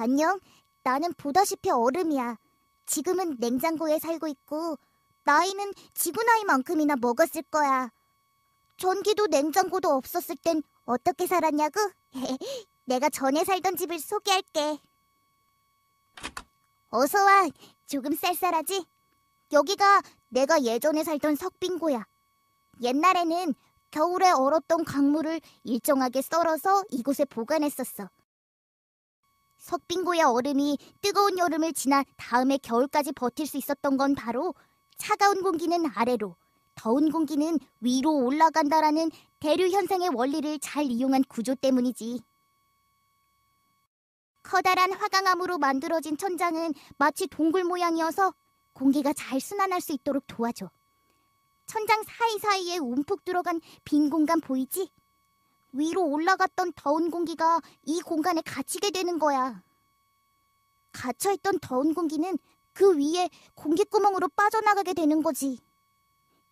안녕. 나는 보다시피 얼음이야. 지금은 냉장고에 살고 있고 나이는 지구 나이만큼이나 먹었을 거야. 전기도 냉장고도 없었을 땐 어떻게 살았냐고? 내가 전에 살던 집을 소개할게. 어서 와. 조금 쌀쌀하지? 여기가 내가 예전에 살던 석빙고야. 옛날에는 겨울에 얼었던 강물을 일정하게 썰어서 이곳에 보관했었어. 석빙고의 얼음이 뜨거운 여름을 지나 다음에 겨울까지 버틸 수 있었던 건 바로 차가운 공기는 아래로, 더운 공기는 위로 올라간다라는 대류 현상의 원리를 잘 이용한 구조 때문이지. 커다란 화강암으로 만들어진 천장은 마치 동굴 모양이어서 공기가 잘 순환할 수 있도록 도와줘. 천장 사이사이에 움푹 들어간 빈 공간 보이지? 위로 올라갔던 더운 공기가 이 공간에 갇히게 되는 거야. 갇혀있던 더운 공기는 그 위에 공기구멍으로 빠져나가게 되는 거지.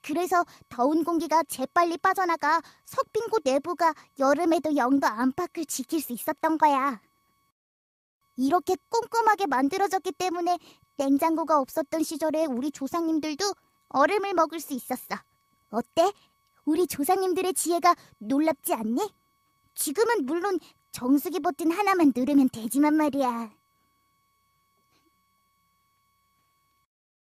그래서 더운 공기가 재빨리 빠져나가 석빙고 내부가 여름에도 영도 안팎을 지킬 수 있었던 거야. 이렇게 꼼꼼하게 만들어졌기 때문에 냉장고가 없었던 시절에 우리 조상님들도 얼음을 먹을 수 있었어. 어때? 우리 조상님들의 지혜가 놀랍지 않니? 지금은 물론 정수기 버튼 하나만 누르면 되지만 말이야.